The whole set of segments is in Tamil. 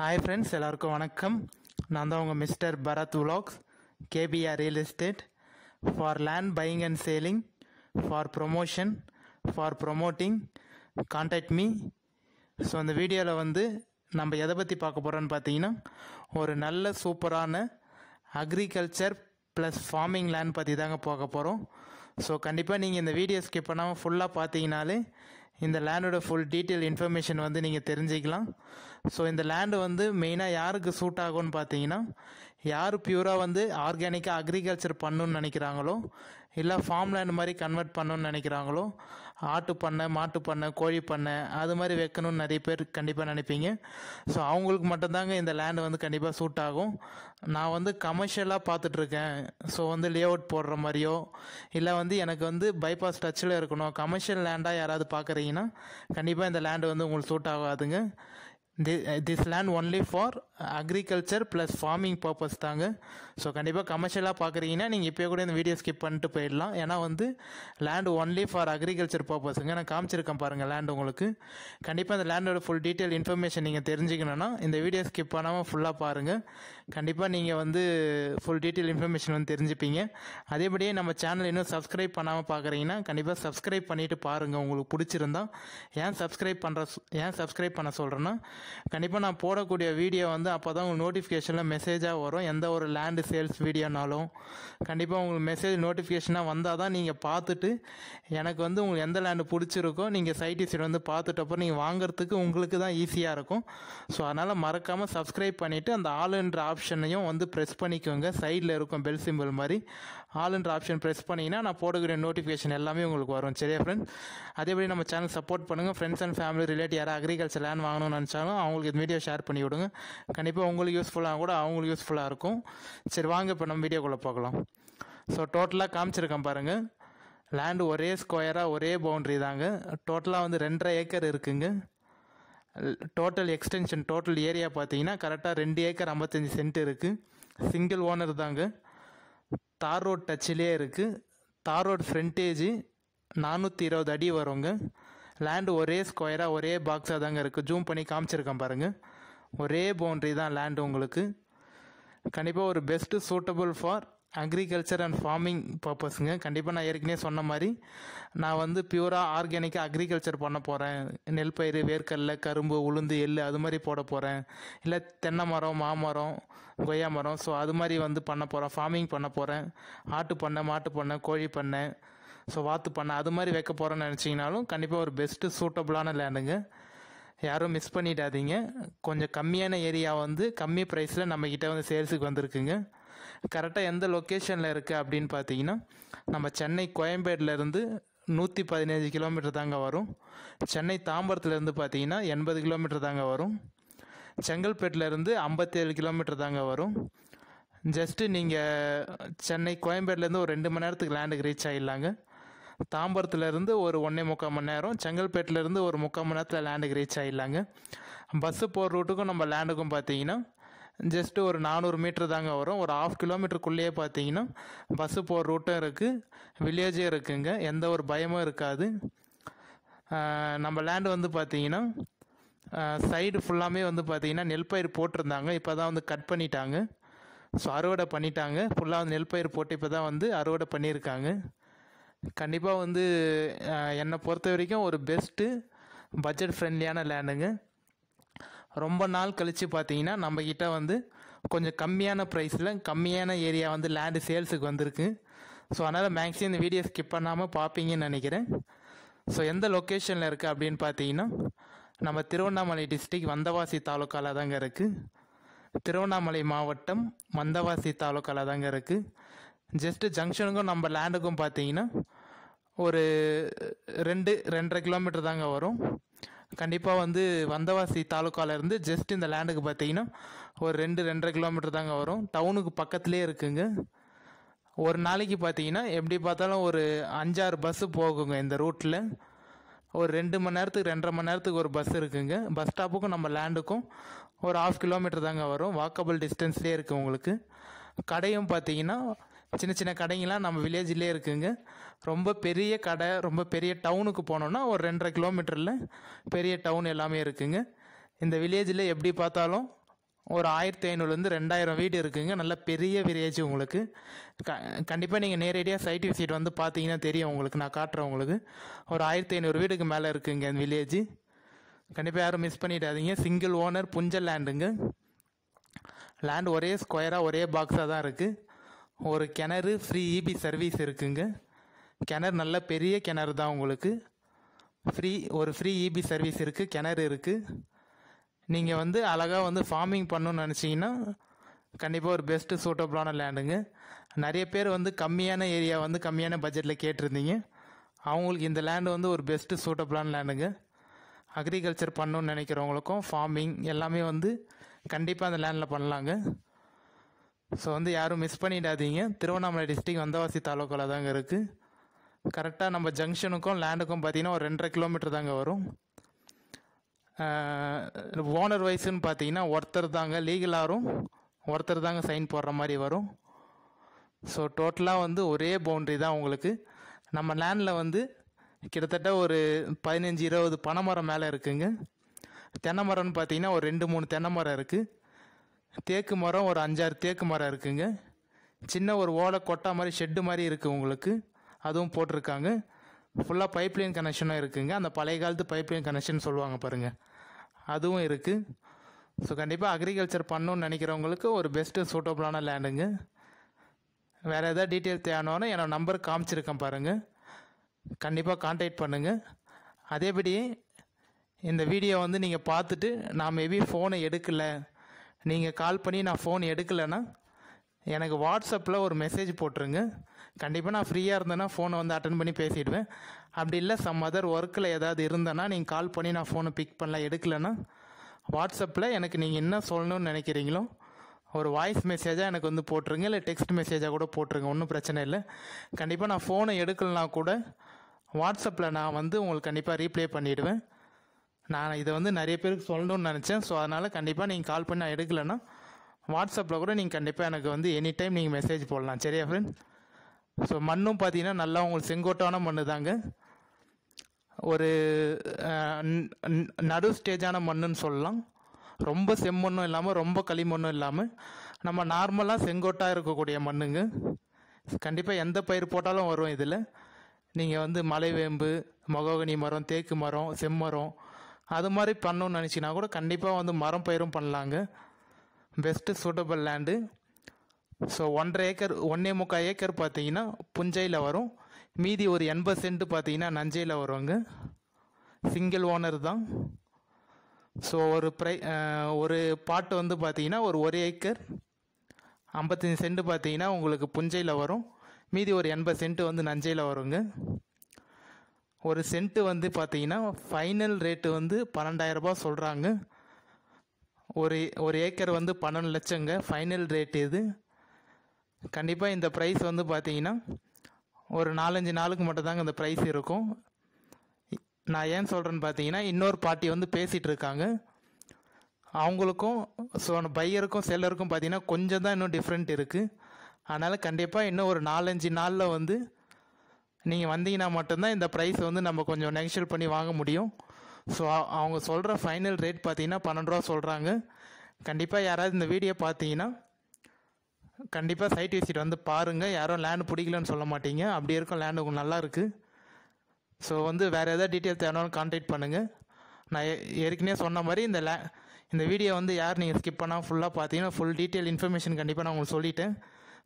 ஹாய் ஃப்ரெண்ட்ஸ் எல்லாருக்கும் வணக்கம் நான் தான் உங்கள் மிஸ்டர் பரத் உலாக்ஸ் KPR real estate for land buying and selling for promotion for promoting contact me so அந்த வீடியோவில் வந்து நம்ம எதை பற்றி பார்க்க போகிறோன்னு பார்த்தீங்கன்னா ஒரு நல்ல சூப்பரான அக்ரிகல்ச்சர் ப்ளஸ் ஃபார்மிங் லேண்ட் பற்றி தாங்க பார்க்க போகிறோம் ஸோ கண்டிப்பாக நீங்கள் இந்த வீடியோ ஸ்கிப் பண்ணாமல் ஃபுல்லாக பார்த்தீங்கனாலே இந்த லேண்டோட ஃபுல் டீட்டெயில் இன்ஃபர்மேஷன் வந்து நீங்கள் தெரிஞ்சுக்கலாம் ஸோ இந்த லேண்டு வந்து மெயினாக யாருக்கு சூட் ஆகும்னு பார்த்தீங்கன்னா யார் பியூராக வந்து ஆர்கானிக்காக அக்ரிகல்ச்சர் பண்ணணுன்னு நினைக்கிறாங்களோ இல்லை ஃபார்ம் லேண்ட் மாதிரி கன்வெர்ட் பண்ணணும்னு நினைக்கிறாங்களோ ஆட்டு பண்ணை மாட்டு பண்ணை கோழி பண்ணை அது மாதிரி வைக்கணும்னு நிறைய பேர் கண்டிப்பாக நினைப்பீங்க ஸோ அவங்களுக்கு மட்டும்தாங்க இந்த லேண்டு வந்து கண்டிப்பாக சூட் ஆகும் நான் வந்து கமர்ஷியலாக பார்த்துட்ருக்கேன் ஸோ வந்து லே அவுட் போடுற மாதிரியோ இல்லை வந்து எனக்கு வந்து பைபாஸ் டச்சில் இருக்கணும் கமர்ஷியல் லேண்டாக யாராவது பார்க்குறீங்கன்னா கண்டிப்பாக இந்த லேண்டு வந்து உங்களுக்கு சூட் ஆகாதுங்க this land only for agriculture plus farming purpose தாங்க ஸோ கண்டிப்பாக கமர்ஷியலாக பார்க்குறீங்கன்னா நீங்கள் இப்போ கூட இந்த வீடியோ ஸ்கிப் பண்ணிட்டு போயிடலாம் ஏன்னா வந்து லேண்ட் ஒன்லி ஃபார் அக்ரிகல்ச்சர் பர்பஸுங்க நான் காமிச்சிருக்கேன் பாருங்கள் லேண்ட் உங்களுக்கு கண்டிப்பாக அந்த லேண்டோட ஃபுல் டீட்டெயில் இன்ஃபர்மேஷன் நீங்கள் தெரிஞ்சுக்கணுன்னா இந்த வீடியோ ஸ்கிப் பண்ணாமல் ஃபுல்லாக பாருங்கள் கண்டிப்பாக நீங்கள் வந்து ஃபுல் டீட்டெயில் இன்ஃபர்மேஷன் வந்து தெரிஞ்சுப்பீங்க அதேபடியே நம்ம சேனல் இன்னும் சப்ஸ்கிரைப் பண்ணாமல் பார்க்குறீங்கன்னா கண்டிப்பாக சப்ஸ்கிரைப் பண்ணிவிட்டு பாருங்கள் உங்களுக்கு பிடிச்சிருந்தா ஏன் சப்ஸ்கிரைப் பண்ணுற ஏன் சப்ஸ்கிரைப் பண்ண சொல்கிறேன்னா கண்டிப்பாக நான் போடக்கூடிய வீடியோ வந்து அப்போ தான் உங்களுக்கு நோட்டிஃபிகேஷனில் மெசேஜாக வரும் எந்த ஒரு லேண்டு சேல்ஸ் வீடியோனாலும் கண்டிப்பாக உங்களுக்கு மெசேஜ் நோட்டிஃபிகேஷனாக வந்தால் தான் நீங்கள் பார்த்துட்டு எனக்கு வந்து உங்களுக்கு எந்த லேண்டு பிடிச்சிருக்கோ நீங்கள் சைட்டி சைடு வந்து பார்த்துட்டப்போ நீங்கள் வாங்குறதுக்கு உங்களுக்கு தான் ஈஸியாக இருக்கும் ஸோ அதனால் மறக்காமல் சப்ஸ்கிரைப் பண்ணிவிட்டு அந்த ஆளுன்ற ஆப்ஷனையும் வந்து ப்ரெஸ் பண்ணிக்கோங்க சைடில் இருக்கும் பெல் சிம்பிள் மாதிரி ஆளுன்ற ஆப்ஷன் ப்ரெஸ் பண்ணிங்கன்னா நான் போடுகிற நோட்டிஃபிகேஷன் எல்லாமே உங்களுக்கு வரும் சரியா ஃப்ரெண்ட்ஸ் அதேபடி நம்ம சேனல் சப்போர்ட் பண்ணுங்கள் ஃப்ரெண்ட்ஸ் அண்ட் ஃபேமிலி ரிலேட்டிவ் யாராவது அக்ரிகல்ச்சர் லேண்ட் வாங்கணும்னு நினச்சாலும் அவங்களுக்கு இந்த வீடியோ ஷேர் பண்ணி விடுங்க கண்டிப்பாக உங்களுக்கு யூஸ்ஃபுல்லாக கூட அவங்களுக்கு யூஸ்ஃபுல்லாக இருக்கும் சரி வாங்க இப்போ நம்ம வீடியோக்குள்ளே பார்க்கலாம் ஸோ டோட்டலாக காமிச்சிருக்கேன் பாருங்கள் லேண்டு ஒரே ஸ்கொயராக ஒரே பவுண்ட்ரி தாங்க டோட்டலாக வந்து ரெண்டரை ஏக்கர் இருக்குங்க டோட்டல் எக்ஸ்டென்ஷன் டோட்டல் ஏரியா பார்த்தீங்கன்னா கரெக்டாக ரெண்டு ஏக்கர் ஐம்பத்தஞ்சு சென்ட் இருக்குது சிங்கிள் ஓனர் தாங்க தார் ரோட் டச்சிலே இருக்குது தார் ரோட் ஃப்ரண்டேஜு நானூற்றி இருபது அடி வருங்க லேண்டு ஒரே ஸ்கொயராக ஒரே பாக்ஸாக தாங்க இருக்குது ஜூம் பண்ணி காமிச்சிருக்கேன் பாருங்கள் ஒரே பவுண்ட்ரி தான் லேண்டு உங்களுக்கு கண்டிப்பாக ஒரு best suitable for agriculture and farming பர்பஸுங்க கண்டிப்பாக நான் ஏற்கனவே சொன்ன மாதிரி நான் வந்து பியூராக ஆர்கானிக்காக அக்ரிகல்ச்சர் பண்ண போகிறேன் நெல் பயிர் வேர்க்கடல கரும்பு உளுந்து எள் அது மாதிரி போட போகிறேன் இல்லை தென்னை மரம் மாமரம் கொய்யா மரம் ஸோ அது மாதிரி வந்து பண்ண போகிறேன் ஃபார்மிங் பண்ண போகிறேன் ஆட்டு பண்ண மாட்டு பண்ண கோழி பண்ணை ஸோ வாத்து பண்ணை அது மாதிரி வைக்க போகிறேன்னு நினச்சிங்கனாலும் கண்டிப்பாக ஒரு பெஸ்ட்டு சூட்டபுளான லேண்டுங்க யாரும் மிஸ் பண்ணிடாதீங்க கொஞ்சம் கம்மியான ஏரியா வந்து கம்மி ப்ரைஸில் நம்மக்கிட்ட வந்து சேல்ஸுக்கு வந்திருக்குங்க கரெக்டாக எந்த லொக்கேஷனில் இருக்குது அப்படின்னு பார்த்தீங்கன்னா நம்ம சென்னை கோயம்பேட்டிலேருந்து நூற்றி பதினஞ்சு கிலோமீட்டர் தாங்க வரும் சென்னை தாம்பரத்துலேருந்து பார்த்தீங்கன்னா எண்பது கிலோமீட்டர் தாங்க வரும் செங்கல்பேட்டிலேருந்து ஐம்பத்தேழு கிலோமீட்டர் தாங்க வரும் ஜஸ்ட்டு நீங்கள் சென்னை கோயம்பேட்டிலேருந்து ஒரு ரெண்டு மணி நேரத்துக்கு லேண்டுக்கு ரீச் ஆகிடலாங்க தாம்பரத்துலேருந்து ஒரு ஒன்றே முக்கால் மணி நேரம் செங்கல்பேட்டிலேருந்து ஒரு முக்கால் மணி நேரத்தில் லேண்டுக்கு ரீச் ஆகிடலாங்க பஸ்ஸு போகிற ரூட்டுக்கும் நம்ம லேண்டுக்கும் பார்த்தீங்கன்னா ஜஸ்ட்டு ஒரு நானூறு மீட்ரு தாங்க வரும் ஒரு ஆஃப் கிலோமீட்டருக்குள்ளேயே பார்த்தீங்கன்னா பஸ்ஸு போகிற ரூட்டும் இருக்குது வில்லேஜும் இருக்குங்க எந்த ஒரு பயமும் இருக்காது நம்ம லேண்டு வந்து பார்த்தீங்கன்னா சைடு ஃபுல்லாமே வந்து பார்த்தீங்கன்னா நெல் பயிர் போட்டிருந்தாங்க இப்போ தான் வந்து கட் பண்ணிட்டாங்க ஸோ அறுவடை பண்ணிட்டாங்க ஃபுல்லாக வந்து நெல் பயிர் போட்டு இப்போ தான் வந்து அறுவடை பண்ணியிருக்காங்க கண்டிப்பாக வந்து என்னை பொறுத்த வரைக்கும் ஒரு பெஸ்ட்டு பட்ஜெட் ஃப்ரெண்ட்லியான லேண்டுங்க ரொம்ப நாள் கழித்து பார்த்தீங்கன்னா நம்மக்கிட்ட வந்து கொஞ்சம் கம்மியான ப்ரைஸில் கம்மியான ஏரியா வந்து லேண்டு சேல்ஸுக்கு வந்திருக்கு ஸோ அதனால் மேக்ஸிமம் இந்த வீடியோ ஸ்கிப் பண்ணாமல் பார்ப்பீங்கன்னு நினைக்கிறேன் ஸோ எந்த லொக்கேஷனில் இருக்குது அப்படின்னு பார்த்தீங்கன்னா நம்ம திருவண்ணாமலை டிஸ்ட்ரிக் வந்தவாசி தாலுக்காவில் தாங்க இருக்குது திருவண்ணாமலை மாவட்டம் மந்தவாசி தாலுக்காவில் தாங்க இருக்குது ஜஸ்ட்டு ஜங்ஷனுக்கும் நம்ம லேண்டுக்கும் பார்த்தீங்கன்னா ஒரு ரெண்டு ரெண்டரை கிலோமீட்டர் தாங்க வரும் கண்டிப்பாக வந்து வந்தவாசி தாலுக்காவிலேருந்து ஜஸ்ட் இந்த லேண்டுக்கு பார்த்தீங்கன்னா ஒரு ரெண்டு ரெண்டரை கிலோமீட்டர் தாங்க வரும் டவுனுக்கு பக்கத்துலேயே இருக்குங்க ஒரு நாளைக்கு பார்த்தீங்கன்னா எப்படி பார்த்தாலும் ஒரு அஞ்சாறு பஸ்ஸு போகுங்க இந்த ரூட்டில் ஒரு ரெண்டு மணி நேரத்துக்கு ரெண்டரை மணி நேரத்துக்கு ஒரு பஸ் இருக்குங்க பஸ் ஸ்டாப்புக்கும் நம்ம லேண்டுக்கும் ஒரு ஆஃப் கிலோமீட்டர் தாங்க வரும் வாக்கபிள் டிஸ்டன்ஸ்லேயே இருக்குது உங்களுக்கு கடையும் பார்த்தீங்கன்னா சின்ன சின்ன கடைங்களாம் நம்ம வில்லேஜ்லேயே இருக்குங்க ரொம்ப பெரிய கடை ரொம்ப பெரிய டவுனுக்கு போனோம்னா ஒரு ரெண்டரை கிலோமீட்டரில் பெரிய டவுன் எல்லாமே இருக்குங்க இந்த வில்லேஜில் எப்படி பார்த்தாலும் ஒரு ஆயிரத்தி ஐநூறுலேருந்து ரெண்டாயிரம் வீடு இருக்குங்க நல்ல பெரிய வில்லேஜ் உங்களுக்கு க கண்டிப்பாக நீங்கள் நேரடியாக சைட் விசிட் வந்து பார்த்தீங்கன்னா தெரியும் உங்களுக்கு நான் காட்டுறேன் உங்களுக்கு ஒரு ஆயிரத்தி ஐநூறு வீடுக்கு மேலே இருக்குங்க இந்த வில்லேஜ் கண்டிப்பாக யாரும் மிஸ் பண்ணிடாதீங்க சிங்கிள் ஓனர் புஞ்சல் லேண்டுங்க லேண்ட் ஒரே ஸ்கொயராக ஒரே பாக்ஸாக தான் இருக்குது ஒரு கிணறு ஃப்ரீ இபி சர்வீஸ் இருக்குங்க கிணறு நல்ல பெரிய கிணறு தான் உங்களுக்கு ஃப்ரீ ஒரு ஃப்ரீ இபி சர்வீஸ் இருக்குது கிணறு இருக்குது நீங்கள் வந்து அழகாக வந்து ஃபார்மிங் பண்ணணும்னு நினச்சிங்கன்னா கண்டிப்பாக ஒரு பெஸ்ட்டு சூட்டபுளான லேண்டுங்க நிறைய பேர் வந்து கம்மியான ஏரியா வந்து கம்மியான பட்ஜெட்டில் கேட்டிருந்தீங்க அவங்களுக்கு இந்த லேண்டு வந்து ஒரு பெஸ்ட்டு சூட்டபுளான லேண்டுங்க அக்ரிகல்ச்சர் பண்ணணும்னு நினைக்கிறவங்களுக்கும் ஃபார்மிங் எல்லாமே வந்து கண்டிப்பாக அந்த லேண்டில் பண்ணலாங்க ஸோ வந்து யாரும் மிஸ் பண்ணிடாதீங்க திருவண்ணாமலை டிஸ்ட்ரிக் வந்தவாசி தாலுக்காவில் தாங்க இருக்குது கரெக்டாக நம்ம ஜங்ஷனுக்கும் லேண்டுக்கும் பார்த்திங்கன்னா ஒரு ரெண்டரை கிலோமீட்டர் தாங்க வரும் ஓனர் வைஸ்ன்னு பார்த்தீங்கன்னா ஒருத்தர் தாங்க லீகலாரும் ஒருத்தர் தாங்க சைன் போடுற மாதிரி வரும் ஸோ டோட்டலாக வந்து ஒரே பவுண்ட்ரி தான் உங்களுக்கு நம்ம லேண்டில் வந்து கிட்டத்தட்ட ஒரு பதினஞ்சு இருபது பனைமரம் மேலே இருக்குங்க தென்னை மரம்னு பார்த்தீங்கன்னா ஒரு ரெண்டு மூணு தென்னை மரம் இருக்குது தேக்கு மரம் ஒரு அஞ்சாறு தேக்கு மரம் இருக்குங்க சின்ன ஒரு ஓலை கொட்டா மாதிரி ஷெட்டு மாதிரி இருக்குது உங்களுக்கு அதுவும் போட்டிருக்காங்க ஃபுல்லாக பைப்லைன் கனெக்ஷனும் இருக்குதுங்க அந்த பழைய காலத்து பைப்லைன் கனெக்ஷன் சொல்லுவாங்க பாருங்கள் அதுவும் இருக்குது ஸோ கண்டிப்பாக அக்ரிகல்ச்சர் பண்ணணுன்னு நினைக்கிறவங்களுக்கு ஒரு பெஸ்ட்டு சூட்டபுளான லேண்டுங்க வேறு எதாவது டீட்டெயில் தேவைனாலும் என்னோடய நம்பர் காமிச்சிருக்கேன் பாருங்கள் கண்டிப்பாக கான்டாக்ட் பண்ணுங்கள் அதேபடி இந்த வீடியோ வந்து நீங்கள் பார்த்துட்டு நான் மேபி ஃபோனை எடுக்கலை நீங்கள் கால் பண்ணி நான் ஃபோன் எடுக்கலைன்னா எனக்கு வாட்ஸ்அப்பில் ஒரு மெசேஜ் போட்டுருங்க கண்டிப்பாக நான் ஃப்ரீயாக இருந்தேன்னா ஃபோனை வந்து அட்டன் பண்ணி பேசிடுவேன் அப்படி இல்லை சம் அதர் ஒர்க்கில் ஏதாவது இருந்தேன்னா நீங்கள் கால் பண்ணி நான் ஃபோனை பிக் பண்ணல எடுக்கலைன்னா வாட்ஸ்அப்பில் எனக்கு நீங்கள் என்ன சொல்லணும்னு நினைக்கிறீங்களோ ஒரு வாய்ஸ் மெசேஜாக எனக்கு வந்து போட்டுருங்க இல்லை டெக்ஸ்ட் மெசேஜாக கூட போட்டுருங்க ஒன்றும் பிரச்சனை இல்லை கண்டிப்பாக நான் ஃபோனை எடுக்கலனா கூட வாட்ஸ்அப்பில் நான் வந்து உங்களுக்கு கண்டிப்பாக ரீப்ளே பண்ணிவிடுவேன் நான் இதை வந்து நிறைய பேருக்கு சொல்லணும்னு நினச்சேன் ஸோ அதனால் கண்டிப்பாக நீங்கள் கால் பண்ணி நான் எடுக்கலைன்னா வாட்ஸ்அப்பில் கூட நீங்கள் கண்டிப்பாக எனக்கு வந்து எனி டைம் நீங்கள் மெசேஜ் போடலாம் சரியா ஃப்ரெண்ட் ஸோ மண்ணும் பார்த்தீங்கன்னா நல்லா உங்களுக்கு செங்கோட்டான மண்ணு தாங்க ஒரு நடு ஸ்டேஜான மண்ணுன்னு சொல்லலாம் ரொம்ப செம்மண்ணும் இல்லாமல் ரொம்ப களிமண்ணும் இல்லாமல் நம்ம நார்மலாக செங்கோட்டாக இருக்கக்கூடிய மண்ணுங்க கண்டிப்பாக எந்த பயிர் போட்டாலும் வரும் இதில் நீங்கள் வந்து மலை வேம்பு மகோகனி மரம் தேக்கு மரம் செம்மரம் அது மாதிரி பண்ணணும்னு நினச்சினா கூட கண்டிப்பாக வந்து மரம் பயிரும் பண்ணலாங்க பெஸ்ட்டு சூட்டபிள் லேண்டு ஸோ ஒன்றரை ஏக்கர் ஒன்றே முக்கால் ஏக்கர் பார்த்தீங்கன்னா புஞ்சையில் வரும் மீதி ஒரு எண்பது சென்ட்டு பார்த்தீங்கன்னா நஞ்சையில் வருவாங்க சிங்கிள் ஓனர் தான் ஸோ ஒரு ப்ரை ஒரு பாட்டு வந்து பார்த்தீங்கன்னா ஒரு ஒரு ஏக்கர் ஐம்பத்தஞ்சு சென்ட் பார்த்தீங்கன்னா உங்களுக்கு புஞ்சையில் வரும் மீதி ஒரு எண்பது சென்ட்டு வந்து நஞ்சையில் வருங்க ஒரு சென்ட்டு வந்து பார்த்தீங்கன்னா ஃபைனல் ரேட்டு வந்து பன்னெண்டாயிரரூபா சொல்கிறாங்க ஒரு ஒரு ஏக்கர் வந்து பன்னெண்டு லட்சங்க ஃபைனல் ரேட்டு இது கண்டிப்பாக இந்த ப்ரைஸ் வந்து பார்த்தீங்கன்னா ஒரு நாலஞ்சு நாளுக்கு மட்டும்தாங்க இந்த ப்ரைஸ் இருக்கும் நான் ஏன் சொல்கிறேன்னு பார்த்தீங்கன்னா இன்னொரு பார்ட்டி வந்து பேசிகிட்டு இருக்காங்க அவங்களுக்கும் ஸோ பையருக்கும் செல்லருக்கும் பார்த்தீங்கன்னா கொஞ்சம் தான் இன்னும் டிஃப்ரெண்ட் இருக்குது அதனால் கண்டிப்பாக இன்னும் ஒரு நாலஞ்சு நாளில் வந்து நீங்கள் வந்தீங்கன்னா மட்டும்தான் இந்த ப்ரைஸ் வந்து நம்ம கொஞ்சம் நெகோஷியல் பண்ணி வாங்க முடியும் ஸோ அவங்க சொல்கிற ஃபைனல் ரேட் பார்த்தீங்கன்னா பன்னெண்டு ரூபா சொல்கிறாங்க கண்டிப்பாக யாராவது இந்த வீடியோ பார்த்தீங்கன்னா கண்டிப்பாக சைட் விசிட் வந்து பாருங்கள் யாரும் லேண்டு பிடிக்கலன்னு சொல்ல மாட்டீங்க அப்படி இருக்கும் லேண்டு உங்களுக்கு நல்லா இருக்குது ஸோ வந்து வேறு எதாவது டீட்டெயில் தேவைனாலும் கான்டெக்ட் பண்ணுங்கள் நான் ஏற்கனவே சொன்ன மாதிரி இந்த லே இந்த வீடியோ வந்து யார் நீங்கள் ஸ்கிப் பண்ணால் ஃபுல்லாக பார்த்தீங்கன்னா ஃபுல் டீட்டெயில் இன்ஃபர்மேஷன் கண்டிப்பாக நான் உங்களுக்கு சொல்லிட்டேன்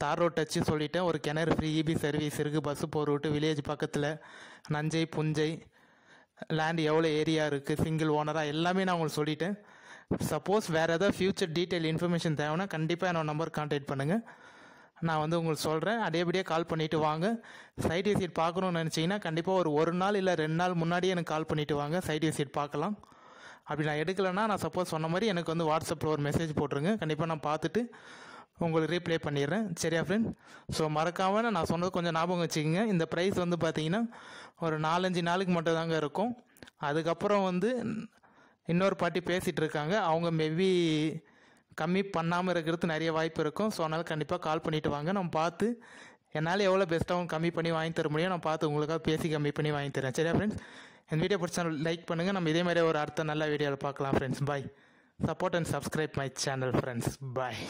தார் ரோட் டச்சு சொல்லிவிட்டேன் ஒரு கிணறு ஃப்ரீ இபி சர்வீஸ் இருக்குது பஸ்ஸு போகிற ரூட்டு வில்லேஜ் பக்கத்தில் நஞ்சை புஞ்சை லேண்ட் எவ்வளோ ஏரியா இருக்குது சிங்கிள் ஓனராக எல்லாமே நான் உங்களுக்கு சொல்லிட்டேன் சப்போஸ் வேறு ஏதாவது ஃப்யூச்சர் டீட்டெயில் இன்ஃபர்மேஷன் தேவைன்னா கண்டிப்பாக என்னோட நம்பர் கான்டாக்ட் பண்ணுங்கள் நான் வந்து உங்களுக்கு சொல்கிறேன் அதேபடியே கால் பண்ணிவிட்டு வாங்க சைட் விசிட் பார்க்கணுன்னு நினச்சிங்கன்னா கண்டிப்பாக ஒரு ஒரு நாள் இல்லை ரெண்டு நாள் முன்னாடியே எனக்கு கால் பண்ணிவிட்டு வாங்க சைட் விசிட் பார்க்கலாம் அப்படி நான் எடுக்கலைன்னா நான் சப்போஸ் சொன்ன மாதிரி எனக்கு வந்து வாட்ஸ்அப்பில் ஒரு மெசேஜ் போட்டுருங்க கண்டிப்பாக நான் பார்த்துட்டு உங்களுக்கு ரீப்ளே பண்ணிடுறேன் சரியா ஃப்ரெண்ட் ஸோ மறக்காமல் நான் சொன்னது கொஞ்சம் ஞாபகம் வச்சுக்கோங்க இந்த ப்ரைஸ் வந்து பார்த்தீங்கன்னா ஒரு நாலஞ்சு நாளுக்கு மட்டும் தாங்க இருக்கும் அதுக்கப்புறம் வந்து இன்னொரு பாட்டி பேசிகிட்டு இருக்காங்க அவங்க மேபி கம்மி பண்ணாமல் இருக்கிறது நிறைய வாய்ப்பு இருக்கும் ஸோ அதனால் கண்டிப்பாக கால் பண்ணிவிட்டு வாங்க நம்ம பார்த்து என்னால் எவ்வளோ பெஸ்ட்டாகவும் கம்மி பண்ணி வாங்கி தர முடியும் நான் பார்த்து உங்களுக்காக பேசி கம்மி பண்ணி வாங்கி தரேன் சரியா ஃப்ரெண்ட்ஸ் இந்த வீடியோ பிடிச்சா லைக் பண்ணுங்கள் நம்ம இதே மாதிரி ஒரு அடுத்த நல்ல வீடியோவில் பார்க்கலாம் friends bye support and subscribe my channel friends bye